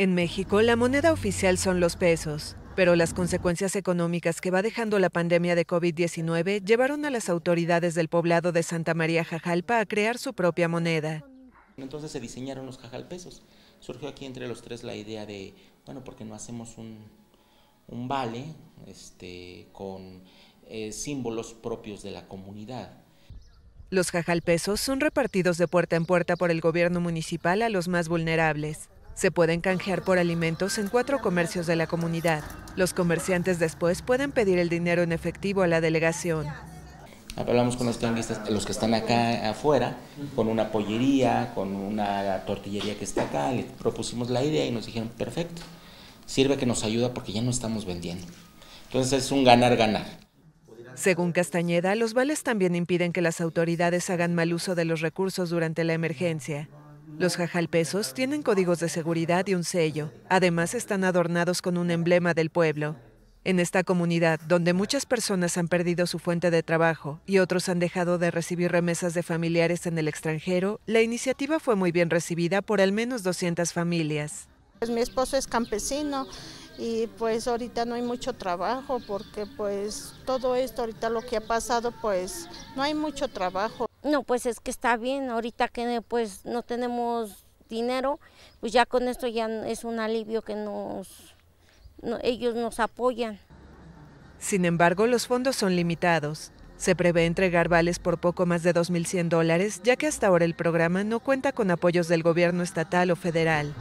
En México, la moneda oficial son los pesos, pero las consecuencias económicas que va dejando la pandemia de COVID-19 llevaron a las autoridades del poblado de Santa María Jajalpa a crear su propia moneda. Entonces se diseñaron los jajalpesos. Surgió aquí entre los tres la idea de, bueno, porque no hacemos un, vale este, con eh, símbolos propios de la comunidad? Los jajalpesos son repartidos de puerta en puerta por el gobierno municipal a los más vulnerables. Se pueden canjear por alimentos en cuatro comercios de la comunidad. Los comerciantes después pueden pedir el dinero en efectivo a la delegación. Hablamos con los los que están acá afuera, con una pollería, con una tortillería que está acá, le propusimos la idea y nos dijeron, perfecto, sirve que nos ayuda porque ya no estamos vendiendo. Entonces es un ganar-ganar. Según Castañeda, los vales también impiden que las autoridades hagan mal uso de los recursos durante la emergencia. Los jajalpesos tienen códigos de seguridad y un sello. Además están adornados con un emblema del pueblo. En esta comunidad, donde muchas personas han perdido su fuente de trabajo y otros han dejado de recibir remesas de familiares en el extranjero, la iniciativa fue muy bien recibida por al menos 200 familias. Pues, mi esposo es campesino y pues ahorita no hay mucho trabajo porque pues todo esto ahorita lo que ha pasado pues no hay mucho trabajo no, pues es que está bien, ahorita que pues, no tenemos dinero, pues ya con esto ya es un alivio que nos, ellos nos apoyan. Sin embargo, los fondos son limitados. Se prevé entregar vales por poco más de 2.100 dólares, ya que hasta ahora el programa no cuenta con apoyos del gobierno estatal o federal.